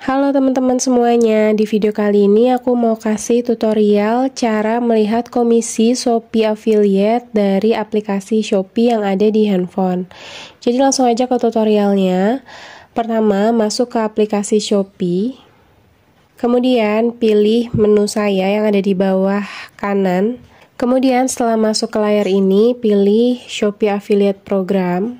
Halo teman-teman semuanya, di video kali ini aku mau kasih tutorial cara melihat komisi Shopee Affiliate dari aplikasi Shopee yang ada di handphone. Jadi langsung aja ke tutorialnya. Pertama, masuk ke aplikasi Shopee. Kemudian pilih menu saya yang ada di bawah kanan. Kemudian setelah masuk ke layar ini, pilih Shopee Affiliate Program.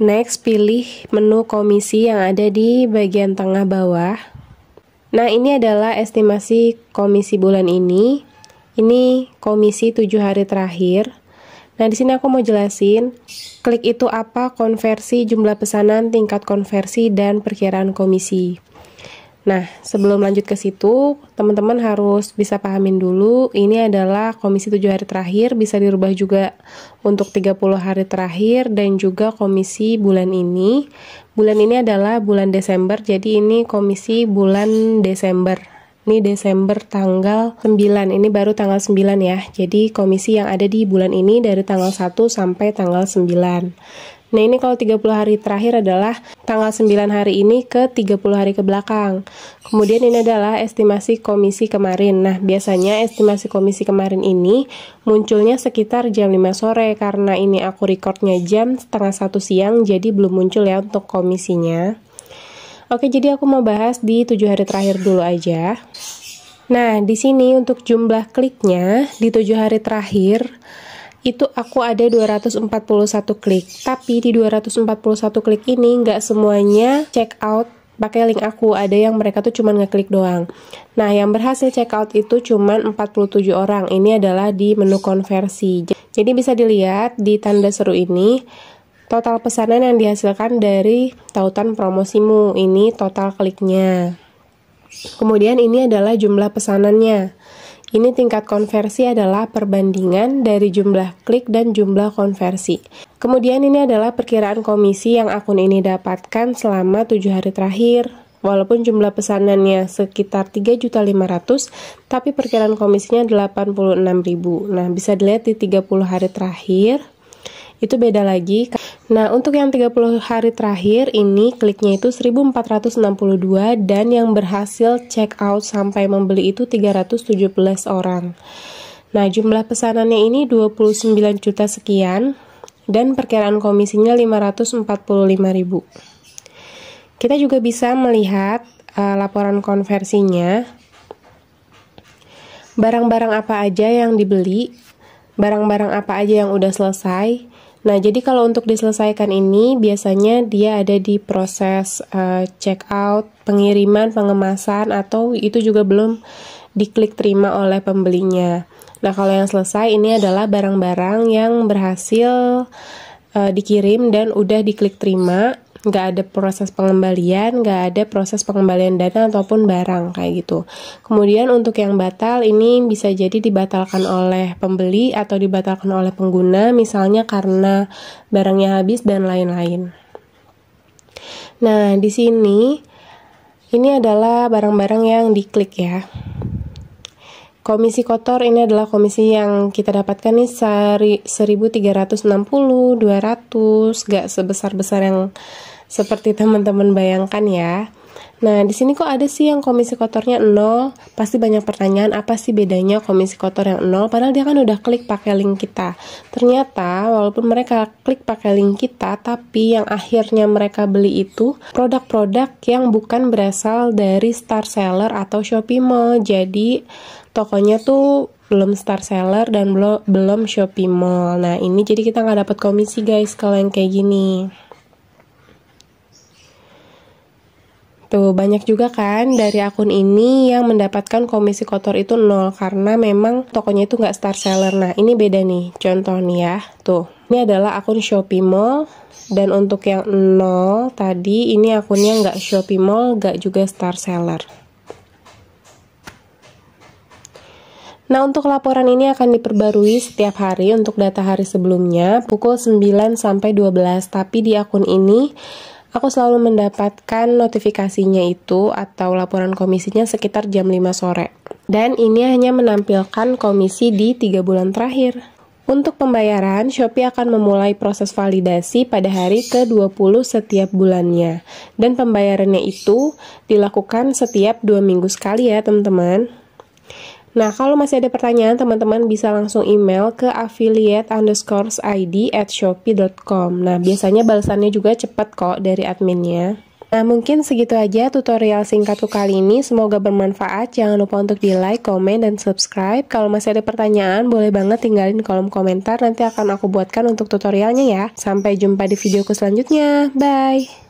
Next, pilih menu komisi yang ada di bagian tengah bawah. Nah, ini adalah estimasi komisi bulan ini. Ini komisi 7 hari terakhir. Nah, di sini aku mau jelasin, klik itu apa, konversi, jumlah pesanan, tingkat konversi, dan perkiraan komisi. Nah, sebelum lanjut ke situ, teman-teman harus bisa pahamin dulu ini adalah komisi 7 hari terakhir bisa dirubah juga untuk 30 hari terakhir dan juga komisi bulan ini. Bulan ini adalah bulan Desember, jadi ini komisi bulan Desember yakni Desember tanggal 9. Ini baru tanggal 9 ya. Jadi komisi yang ada di bulan ini dari tanggal 1 sampai tanggal 9. Nah ini kalau 30 hari terakhir adalah tanggal 9 hari ini ke 30 hari ke belakang. Kemudian ini adalah estimasi komisi kemarin. Nah biasanya estimasi komisi kemarin ini munculnya sekitar jam 5 sore karena ini aku recordnya jam setengah satu siang jadi belum muncul ya untuk komisinya. Oke, jadi aku mau bahas di tujuh hari terakhir dulu aja. Nah, di sini untuk jumlah kliknya di tujuh hari terakhir itu aku ada 241 klik. Tapi di 241 klik ini nggak semuanya check out pakai link aku. Ada yang mereka tuh cuman ngeklik doang. Nah, yang berhasil check out itu cuman 47 orang. Ini adalah di menu konversi. Jadi bisa dilihat di tanda seru ini Total pesanan yang dihasilkan dari tautan promosimu, ini total kliknya. Kemudian ini adalah jumlah pesanannya. Ini tingkat konversi adalah perbandingan dari jumlah klik dan jumlah konversi. Kemudian ini adalah perkiraan komisi yang akun ini dapatkan selama 7 hari terakhir. Walaupun jumlah pesanannya sekitar 3.500, tapi perkiraan komisinya 86.000. Nah, bisa dilihat di 30 hari terakhir itu beda lagi. Nah, untuk yang 30 hari terakhir ini kliknya itu 1462 dan yang berhasil check out sampai membeli itu 317 orang. Nah, jumlah pesanannya ini 29 juta sekian dan perkiraan komisinya 545 ribu. Kita juga bisa melihat uh, laporan konversinya. Barang-barang apa aja yang dibeli barang-barang apa aja yang udah selesai. Nah, jadi kalau untuk diselesaikan ini biasanya dia ada di proses uh, check out, pengiriman, pengemasan atau itu juga belum diklik terima oleh pembelinya. Nah, kalau yang selesai ini adalah barang-barang yang berhasil uh, dikirim dan udah diklik terima nggak ada proses pengembalian, nggak ada proses pengembalian dana ataupun barang kayak gitu. Kemudian untuk yang batal ini bisa jadi dibatalkan oleh pembeli atau dibatalkan oleh pengguna, misalnya karena barangnya habis dan lain-lain. Nah, di sini ini adalah barang-barang yang diklik ya. Komisi kotor ini adalah komisi yang kita dapatkan nih seri 1360, 200, gak sebesar-besar yang seperti teman-teman bayangkan ya. Nah, di sini kok ada sih yang komisi kotornya 0? Pasti banyak pertanyaan apa sih bedanya komisi kotor yang 0 padahal dia kan udah klik pakai link kita. Ternyata walaupun mereka klik pakai link kita, tapi yang akhirnya mereka beli itu produk-produk yang bukan berasal dari star seller atau Shopee Mall. Jadi tokonya tuh belum star seller dan belum belum Shopee Mall. Nah, ini jadi kita nggak dapat komisi guys kalau yang kayak gini. Tuh, banyak juga kan dari akun ini yang mendapatkan komisi kotor itu nol karena memang tokonya itu nggak star seller. Nah, ini beda nih contoh nih ya. Tuh, ini adalah akun Shopee Mall dan untuk yang nol tadi ini akunnya nggak Shopee Mall, nggak juga star seller. Nah, untuk laporan ini akan diperbarui setiap hari untuk data hari sebelumnya pukul 9 sampai 12, tapi di akun ini aku selalu mendapatkan notifikasinya itu atau laporan komisinya sekitar jam 5 sore. Dan ini hanya menampilkan komisi di 3 bulan terakhir. Untuk pembayaran, Shopee akan memulai proses validasi pada hari ke-20 setiap bulannya. Dan pembayarannya itu dilakukan setiap 2 minggu sekali ya, teman-teman. Nah, kalau masih ada pertanyaan, teman-teman bisa langsung email ke affiliate underscore id at shopee.com. Nah, biasanya balasannya juga cepat kok dari adminnya. Nah, mungkin segitu aja tutorial singkatku kali ini. Semoga bermanfaat. Jangan lupa untuk di like, komen, dan subscribe. Kalau masih ada pertanyaan, boleh banget tinggalin kolom komentar. Nanti akan aku buatkan untuk tutorialnya ya. Sampai jumpa di videoku selanjutnya. Bye!